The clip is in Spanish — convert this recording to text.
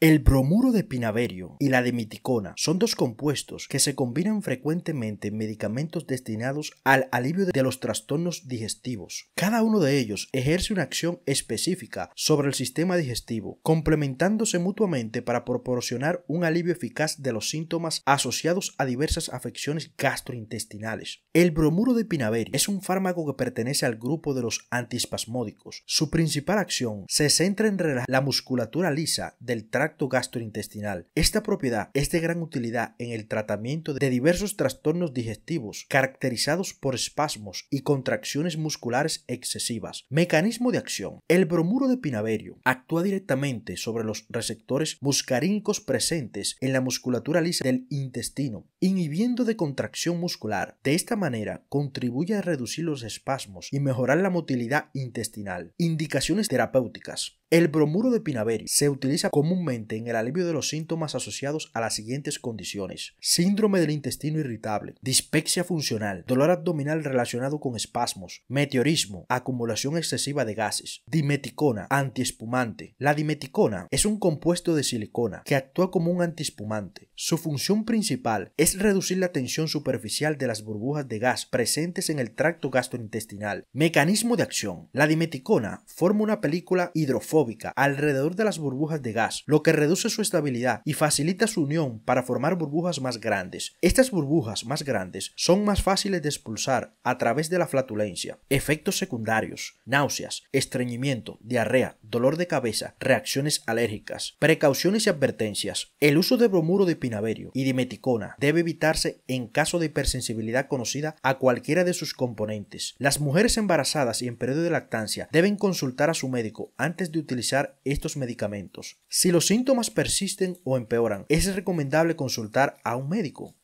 El bromuro de pinaverio y la dimiticona son dos compuestos que se combinan frecuentemente en medicamentos destinados al alivio de los trastornos digestivos. Cada uno de ellos ejerce una acción específica sobre el sistema digestivo, complementándose mutuamente para proporcionar un alivio eficaz de los síntomas asociados a diversas afecciones gastrointestinales. El bromuro de pinaverio es un fármaco que pertenece al grupo de los antiespasmódicos. Su principal acción se centra en la musculatura lisa del tránsito gastrointestinal. Esta propiedad es de gran utilidad en el tratamiento de diversos trastornos digestivos caracterizados por espasmos y contracciones musculares excesivas. Mecanismo de acción. El bromuro de pinaverio actúa directamente sobre los receptores muscarínicos presentes en la musculatura lisa del intestino, inhibiendo de contracción muscular. De esta manera, contribuye a reducir los espasmos y mejorar la motilidad intestinal. Indicaciones terapéuticas. El bromuro de pinaverio se utiliza comúnmente en el alivio de los síntomas asociados a las siguientes condiciones. Síndrome del intestino irritable, dispepsia funcional, dolor abdominal relacionado con espasmos, meteorismo, acumulación excesiva de gases, dimeticona, antiespumante. La dimeticona es un compuesto de silicona que actúa como un antiespumante. Su función principal es reducir la tensión superficial de las burbujas de gas presentes en el tracto gastrointestinal. Mecanismo de acción. La dimeticona forma una película hidrofóbica alrededor de las burbujas de gas, lo que que reduce su estabilidad y facilita su unión para formar burbujas más grandes. Estas burbujas más grandes son más fáciles de expulsar a través de la flatulencia. Efectos secundarios, náuseas, estreñimiento, diarrea, dolor de cabeza, reacciones alérgicas. Precauciones y advertencias. El uso de bromuro de pinaverio y dimeticona debe evitarse en caso de hipersensibilidad conocida a cualquiera de sus componentes. Las mujeres embarazadas y en periodo de lactancia deben consultar a su médico antes de utilizar estos medicamentos. Si los síntomas persisten o empeoran, es recomendable consultar a un médico.